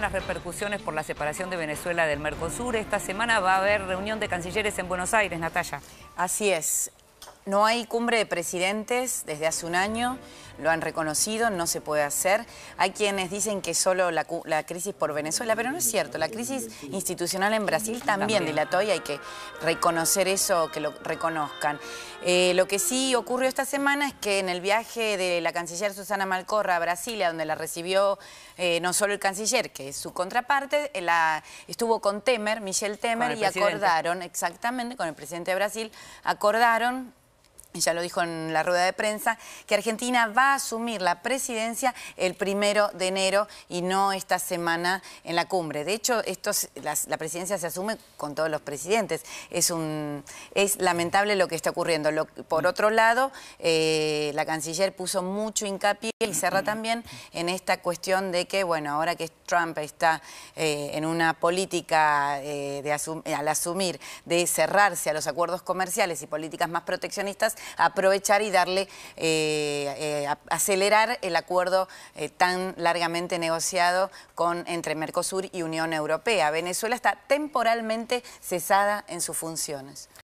las repercusiones por la separación de Venezuela del Mercosur. Esta semana va a haber reunión de cancilleres en Buenos Aires, Natalia. Así es. No hay cumbre de presidentes desde hace un año, lo han reconocido, no se puede hacer. Hay quienes dicen que solo la, crisis por Venezuela, pero no es cierto. La crisis institucional en Brasil también, dilató y hay que reconocer eso, que lo reconozcan. Eh, lo que sí ocurrió esta semana es que en el viaje de la canciller Susana Malcorra a Brasilia, donde la recibió eh, no solo el canciller, que es su contraparte, eh, estuvo con Temer, Michelle Temer, y acordaron, exactamente, con el presidente de Brasil, acordaron ya lo dijo en la rueda de prensa, que Argentina va a asumir la presidencia el primero de enero y no esta semana en la cumbre. De hecho, esto la, presidencia se asume con todos los presidentes. Es, un, es lamentable lo que está ocurriendo. por otro lado, eh, la canciller puso mucho hincapié y cerra también en esta cuestión de que, bueno, ahora que Trump está eh, en una política eh, de al asumir de cerrarse a los acuerdos comerciales y políticas más proteccionistas, aprovechar y darle, eh, eh, acelerar el acuerdo eh, tan largamente negociado con, entre Mercosur y Unión Europea. Venezuela está temporalmente cesada en sus funciones.